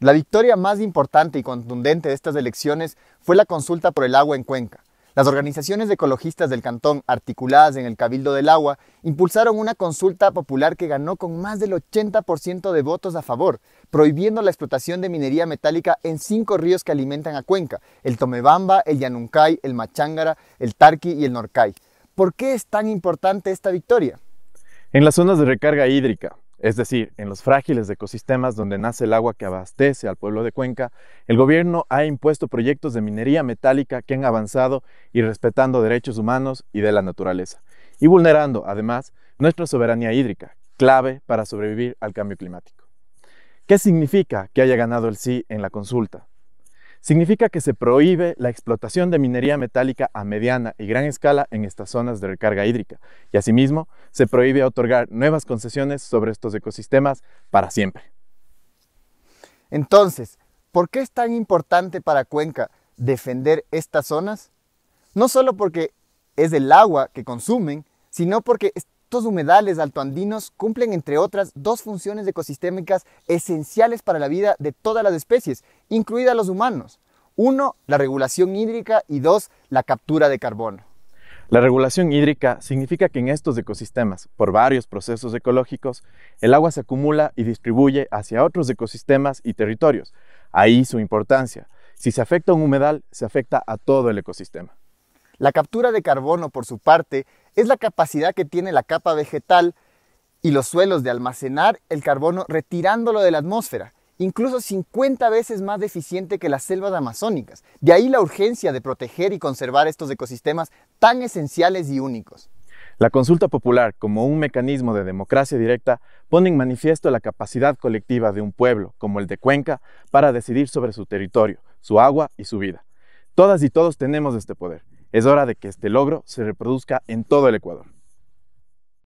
La victoria más importante y contundente de estas elecciones fue la consulta por el agua en Cuenca. Las organizaciones ecologistas del cantón, articuladas en el Cabildo del Agua, impulsaron una consulta popular que ganó con más del 80% de votos a favor, prohibiendo la explotación de minería metálica en cinco ríos que alimentan a Cuenca, el Tomebamba, el Yanuncay, el Machángara, el Tarqui y el Norcay. ¿Por qué es tan importante esta victoria? En las zonas de recarga hídrica, es decir, en los frágiles ecosistemas donde nace el agua que abastece al pueblo de Cuenca, el gobierno ha impuesto proyectos de minería metálica que han avanzado y respetando derechos humanos y de la naturaleza, y vulnerando, además, nuestra soberanía hídrica, clave para sobrevivir al cambio climático. ¿Qué significa que haya ganado el sí en la consulta? Significa que se prohíbe la explotación de minería metálica a mediana y gran escala en estas zonas de recarga hídrica y asimismo se prohíbe otorgar nuevas concesiones sobre estos ecosistemas para siempre. Entonces, ¿por qué es tan importante para Cuenca defender estas zonas? No solo porque es el agua que consumen, sino porque estos humedales altoandinos cumplen, entre otras, dos funciones ecosistémicas esenciales para la vida de todas las especies, incluidas los humanos. Uno, la regulación hídrica y dos, la captura de carbono. La regulación hídrica significa que en estos ecosistemas, por varios procesos ecológicos, el agua se acumula y distribuye hacia otros ecosistemas y territorios. Ahí su importancia. Si se afecta un humedal, se afecta a todo el ecosistema. La captura de carbono, por su parte, es la capacidad que tiene la capa vegetal y los suelos de almacenar el carbono retirándolo de la atmósfera, incluso 50 veces más deficiente que las selvas amazónicas. De ahí la urgencia de proteger y conservar estos ecosistemas tan esenciales y únicos. La consulta popular, como un mecanismo de democracia directa, pone en manifiesto la capacidad colectiva de un pueblo, como el de Cuenca, para decidir sobre su territorio, su agua y su vida. Todas y todos tenemos este poder. Es hora de que este logro se reproduzca en todo el Ecuador.